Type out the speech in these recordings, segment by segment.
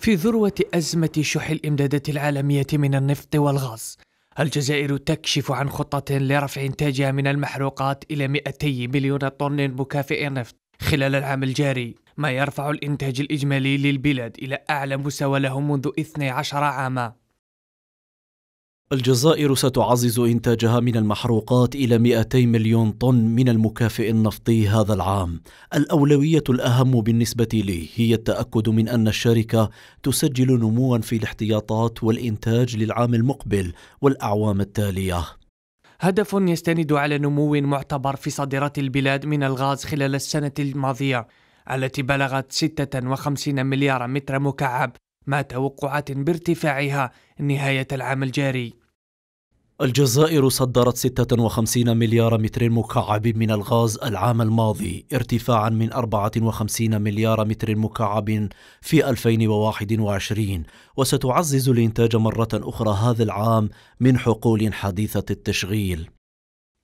في ذروة أزمة شح الإمدادات العالمية من النفط والغاز الجزائر تكشف عن خطة لرفع إنتاجها من المحروقات إلى 200 مليون طن مكافئ نفط خلال العام الجاري ما يرفع الإنتاج الإجمالي للبلاد إلى أعلى مستوى له منذ 12 عاما الجزائر ستعزز إنتاجها من المحروقات إلى 200 مليون طن من المكافئ النفطي هذا العام. الأولوية الأهم بالنسبة لي هي التأكد من أن الشركة تسجل نموا في الاحتياطات والإنتاج للعام المقبل والأعوام التالية. هدف يستند على نمو معتبر في صادرات البلاد من الغاز خلال السنة الماضية التي بلغت 56 مليار متر مكعب مع توقعات بارتفاعها نهاية العام الجاري الجزائر صدرت 56 مليار متر مكعب من الغاز العام الماضي ارتفاعا من 54 مليار متر مكعب في 2021 وستعزز الإنتاج مرة أخرى هذا العام من حقول حديثة التشغيل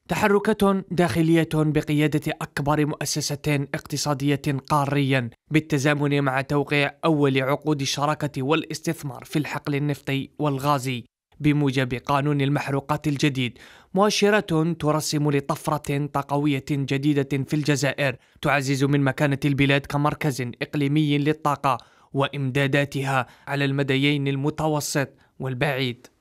تحركات داخلية بقيادة أكبر مؤسسة اقتصادية قاريا بالتزامن مع توقيع أول عقود الشراكة والاستثمار في الحقل النفطي والغازي بموجب قانون المحروقات الجديد مؤشرة ترسم لطفرة طاقوية جديدة في الجزائر تعزز من مكانة البلاد كمركز إقليمي للطاقة وإمداداتها على المديين المتوسط والبعيد